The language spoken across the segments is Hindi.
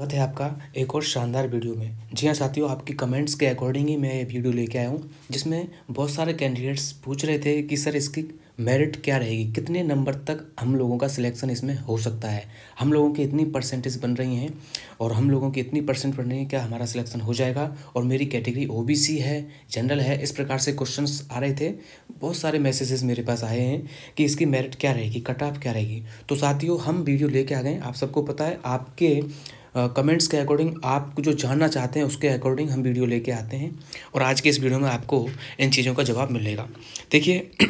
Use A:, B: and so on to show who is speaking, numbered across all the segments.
A: स्वागत है आपका एक और शानदार वीडियो में जी हाँ साथियों आपकी कमेंट्स के अकॉर्डिंग ही मैं ये वीडियो लेके आया हूँ जिसमें बहुत सारे कैंडिडेट्स पूछ रहे थे कि सर इसकी मेरिट क्या रहेगी कितने नंबर तक हम लोगों का सिलेक्शन इसमें हो सकता है हम लोगों की इतनी परसेंटेज बन रही हैं और हम लोगों की इतनी परसेंट बन रही है क्या हमारा सिलेक्शन हो जाएगा और मेरी कैटेगरी ओ है जनरल है इस प्रकार से क्वेश्चन आ रहे थे बहुत सारे मैसेजेस मेरे पास आए हैं कि इसकी मेरिट क्या रहेगी कट ऑफ क्या रहेगी तो साथियों हम वीडियो लेके आ गए आप सबको पता है आपके कमेंट्स के अकॉर्डिंग आप जो जानना चाहते हैं उसके अकॉर्डिंग हम वीडियो लेके आते हैं और आज के इस वीडियो में आपको इन चीज़ों का जवाब मिलेगा देखिए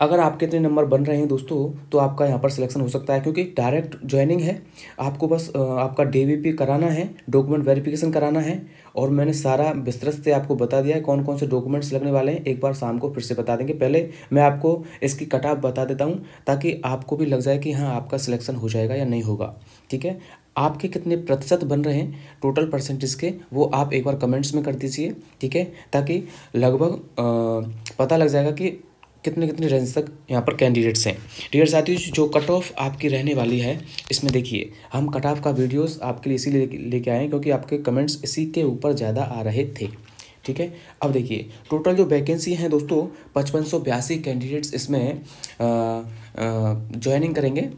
A: अगर आपके इतने नंबर बन रहे हैं दोस्तों तो आपका यहाँ पर सिलेक्शन हो सकता है क्योंकि डायरेक्ट ज्वाइनिंग है आपको बस आपका डे कराना है डॉक्यूमेंट वेरिफिकेशन कराना है और मैंने सारा विस्तृत से आपको बता दिया है कौन कौन से डॉक्यूमेंट्स लगने वाले हैं एक बार शाम को फिर से बता देंगे पहले मैं आपको इसकी कटाप बता देता हूँ ताकि आपको भी लग जाए कि हाँ आपका सिलेक्शन हो जाएगा या नहीं होगा ठीक है आपके कितने प्रतिशत बन रहे हैं टोटल परसेंटेज के वो आप एक बार कमेंट्स में कर दीजिए ठीक है ताकि लगभग पता लग जाएगा कि कितने कितने रेंज तक यहाँ पर कैंडिडेट्स हैं डियर साथियों जो कट ऑफ आपकी रहने वाली है इसमें देखिए हम कट ऑफ का वीडियोस आपके लिए इसीलिए लेके आए हैं क्योंकि आपके कमेंट्स इसी के ऊपर ज़्यादा आ रहे थे ठीक है अब देखिए टोटल जो वैकेंसी हैं दोस्तों पचपन सौ बयासी कैंडिडेट्स इसमें ज्वाइनिंग करेंगे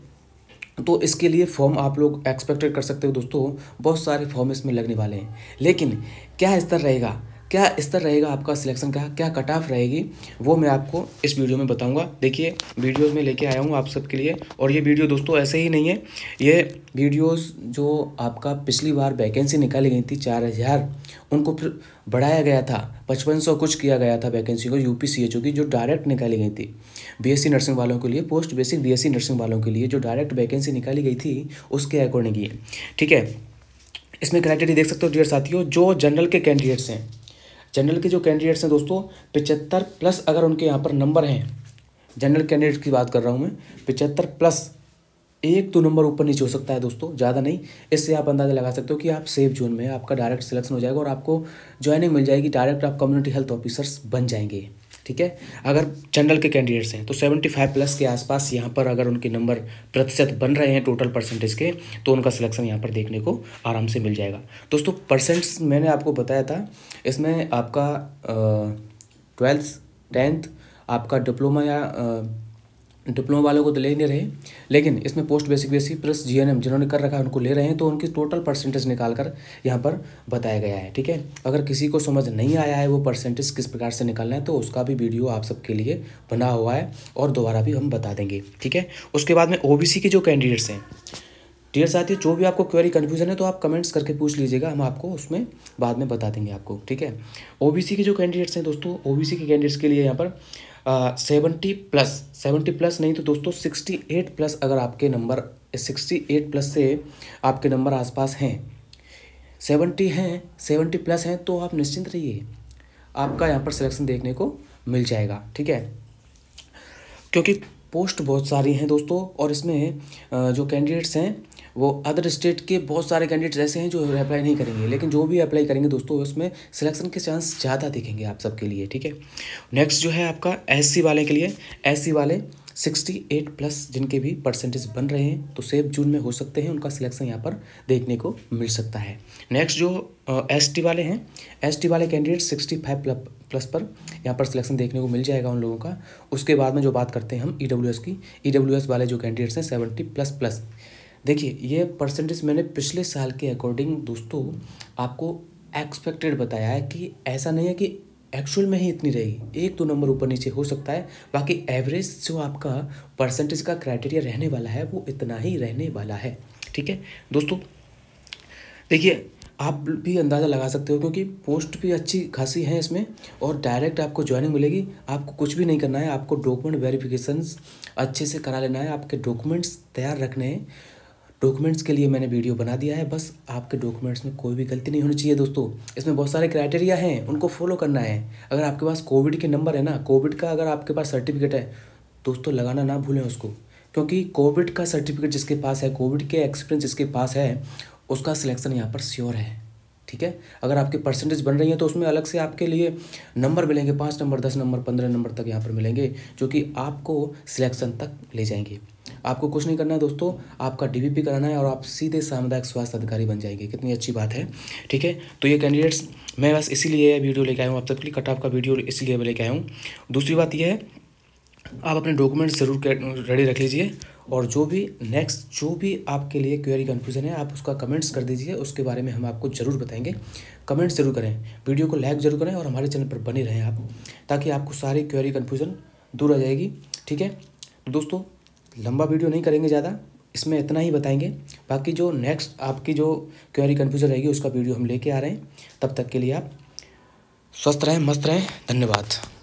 A: तो इसके लिए फॉर्म आप लोग एक्सपेक्टेड कर सकते हो दोस्तों बहुत सारे फॉर्म इसमें लगने वाले हैं लेकिन क्या स्तर रहेगा क्या स्तर रहेगा आपका सिलेक्शन का क्या कट ऑफ रहेगी वो मैं आपको इस वीडियो में बताऊंगा देखिए वीडियोस में लेके आया हूँ आप सबके लिए और ये वीडियो दोस्तों ऐसे ही नहीं है ये वीडियोस जो आपका पिछली बार वैकेंसी निकाली गई थी चार हज़ार उनको फिर बढ़ाया गया था पचपन सौ कुछ किया गया था वैकेंसी को U P C H O की जो डायरेक्ट निकाली गई थी बी एस सी नर्सिंग वालों के लिए post basic B S C nursing वालों के लिए जो डायरेक्ट वैकेंसी निकाली गई थी उसके अकॉर्डिंग ये ठीक है इसमें क्राइटेरिया देख सकते हो डियर साथियों जो जनरल के कैंडिडेट्स हैं जनरल के जो कैंडिडेट्स हैं दोस्तों पिचहत्तर प्लस अगर उनके यहाँ पर नंबर हैं जनरल कैंडिडेट की बात कर रहा हूँ मैं पिचहत्तर प्लस एक तो नंबर ऊपर नीचे हो सकता है दोस्तों ज़्यादा नहीं इससे आप अंदाज़ा लगा सकते हो कि आप सेफ जोन में आपका डायरेक्ट सिलेक्शन हो जाएगा और आपको ज्वाइनिंग मिल जाएगी डायरेक्ट आप कम्युनिटी हेल्थ ऑफिसर्स बन जाएंगे ठीक है अगर जनरल के कैंडिडेट्स हैं तो सेवेंटी फाइव प्लस के आसपास यहाँ पर अगर उनके नंबर प्रतिशत बन रहे हैं टोटल परसेंटेज के तो उनका सिलेक्शन यहाँ पर देखने को आराम से मिल जाएगा दोस्तों परसेंट्स मैंने आपको बताया था इसमें आपका ट्वेल्थ टेंथ आपका डिप्लोमा या डिप्लोमा वालों को तो ले नहीं रहे लेकिन इसमें पोस्ट बेसिक बेसिक प्लस जी जिन्होंने कर रखा है उनको ले रहे हैं तो उनकी टोटल परसेंटेज निकाल कर यहाँ पर बताया गया है ठीक है अगर किसी को समझ नहीं आया है वो परसेंटेज किस प्रकार से निकालना है तो उसका भी वीडियो आप सबके लिए बना हुआ है और दोबारा भी हम बता देंगे ठीक है उसके बाद में ओ के जो कैंडिडेट्स हैं डियर साथियों जो भी आपको क्वेरी कन्फ्यूजन है तो आप कमेंट्स करके पूछ लीजिएगा हम आपको उसमें बाद में बता देंगे आपको ठीक है ओबीसी के जो कैंडिडेट्स हैं दोस्तों ओबीसी के कैंडिडेट्स के लिए यहाँ पर सेवेंटी प्लस सेवेंटी प्लस नहीं तो दोस्तों सिक्सटी एट प्लस अगर आपके नंबर सिक्सटी एट प्लस से आपके नंबर आसपास हैं सेवेंटी हैं सेवेंटी प्लस हैं तो आप निश्चिंत रहिए आपका यहाँ पर सिलेक्शन देखने को मिल जाएगा ठीक है क्योंकि पोस्ट बहुत सारी हैं दोस्तों और इसमें जो कैंडिडेट्स हैं वो अदर स्टेट के बहुत सारे कैंडिडेट्स ऐसे हैं जो अप्लाई नहीं करेंगे लेकिन जो भी अप्लाई करेंगे दोस्तों उसमें सिलेक्शन के चांस ज़्यादा दिखेंगे आप सबके लिए ठीक है नेक्स्ट जो है आपका एस वाले के लिए एस वाले सिक्सटी एट प्लस जिनके भी परसेंटेज बन रहे हैं तो सेब जून में हो सकते हैं उनका सिलेक्शन यहाँ पर देखने को मिल सकता है नेक्स्ट जो एस टी वाले हैं एस टी वाले कैंडिडेट सिक्सटी फाइव प्लस पर यहाँ पर सिलेक्शन देखने को मिल जाएगा उन लोगों का उसके बाद में जो बात करते हैं हम ई डब्ल्यू एस की ई डब्ल्यू एस वाले जो कैंडिडेट्स हैं सेवेंटी प्लस प्लस देखिए ये परसेंटेज मैंने पिछले साल के अकॉर्डिंग दोस्तों आपको एक्सपेक्टेड बताया है कि ऐसा नहीं है कि एक्चुअल में ही इतनी रहेगी एक दो नंबर ऊपर नीचे हो सकता है बाकी एवरेज जो आपका परसेंटेज का क्राइटेरिया रहने वाला है वो इतना ही रहने वाला है ठीक है दोस्तों देखिए आप भी अंदाज़ा लगा सकते हो क्योंकि पोस्ट भी अच्छी खासी है इसमें और डायरेक्ट आपको ज्वाइनिंग मिलेगी आपको कुछ भी नहीं करना है आपको डॉक्यूमेंट वेरिफिकेशन अच्छे से करा लेना है आपके डॉक्यूमेंट्स तैयार रखने हैं डॉक्यूमेंट्स के लिए मैंने वीडियो बना दिया है बस आपके डॉक्यूमेंट्स में कोई भी गलती नहीं होनी चाहिए दोस्तों इसमें बहुत सारे क्राइटेरिया हैं उनको फॉलो करना है अगर आपके पास कोविड के नंबर है ना कोविड का अगर आपके पास सर्टिफिकेट है दोस्तों लगाना ना भूलें उसको क्योंकि कोविड का सर्टिफिकेट जिसके पास है कोविड के एक्सपीरियंस जिसके पास है उसका सिलेक्शन यहाँ पर श्योर है ठीक है अगर आपकी परसेंटेज बन रही है तो उसमें अलग से आपके लिए नंबर मिलेंगे पाँच नंबर दस नंबर पंद्रह नंबर तक यहाँ पर मिलेंगे जो कि आपको सिलेक्शन तक ले जाएंगे आपको कुछ नहीं करना है दोस्तों आपका डीबीपी कराना है और आप सीधे सामुदायिक स्वास्थ्य अधिकारी बन जाएंगे कितनी अच्छी बात है ठीक है तो ये कैंडिडेट्स मैं बस इसीलिए वीडियो लेके आया हूँ आप तक के लिए का वीडियो इसीलिए लेके आया हूँ दूसरी बात यह है आप अपने डॉक्यूमेंट्स ज़रूर रेडी रख लीजिए और जो भी नेक्स्ट जो भी आपके लिए क्वेरी कन्फ्यूज़न है आप उसका कमेंट्स कर दीजिए उसके बारे में हम आपको ज़रूर बताएंगे कमेंट्स ज़रूर करें वीडियो को लाइक ज़रूर करें और हमारे चैनल पर बने रहें आप ताकि आपको सारी क्वेरी कन्फ्यूज़न दूर आ जाएगी ठीक है दोस्तों लंबा वीडियो नहीं करेंगे ज़्यादा इसमें इतना ही बताएंगे बाकी जो नेक्स्ट आपकी जो क्वेरी कन्फ्यूजन रहेगी उसका वीडियो हम लेके आ रहे हैं तब तक के लिए आप स्वस्थ रहें मस्त रहें धन्यवाद